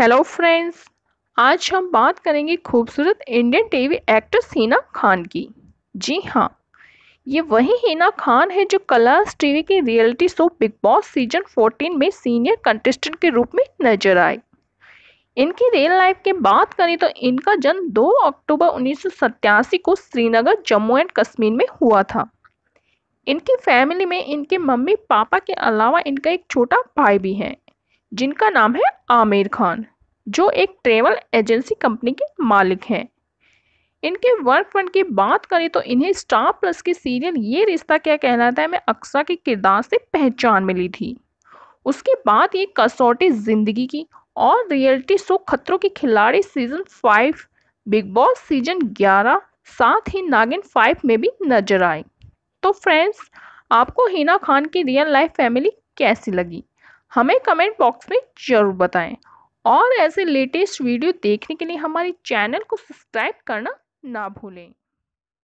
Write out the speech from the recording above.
hello friends आज हम बात करेंगे खूबसूरत Indian TV actor Hina Khan की जी हाँ ये वही हिना खान है जो कलर्स टीवी के reality show Bigg Boss season 14 में सीनियर कंटेस्टेंट के रूप में नजर आए इनकी रियल लाइफ की बात करें तो इनका जन्म 2 अक्टूबर उन्नीस को श्रीनगर जम्मू एंड कश्मीर में हुआ था इनकी फैमिली में इनके मम्मी पापा के अलावा इनका एक छोटा भाई भी है जिनका नाम है आमिर खान जो एक ट्रेवल एजेंसी कंपनी के मालिक हैं इनके वर्क फ्रंट की बात करें तो इन्हें स्टार प्लस के सीरियल ये रिश्ता क्या कहलाता है मैं अक्सा के किरदार से पहचान मिली थी उसके बाद ये कसौटी ज़िंदगी की और reality show Khatron Ke Khiladi season five Bigg Boss season ग्यारह साथ ही नागिन फाइव में भी नजर आए तो फ्रेंड्स आपको हिना खान की रियल लाइफ फैमिली कैसी लगी हमें कमेंट बॉक्स में ज़रूर बताएं और ऐसे लेटेस्ट वीडियो देखने के लिए हमारे चैनल को सब्सक्राइब करना ना भूलें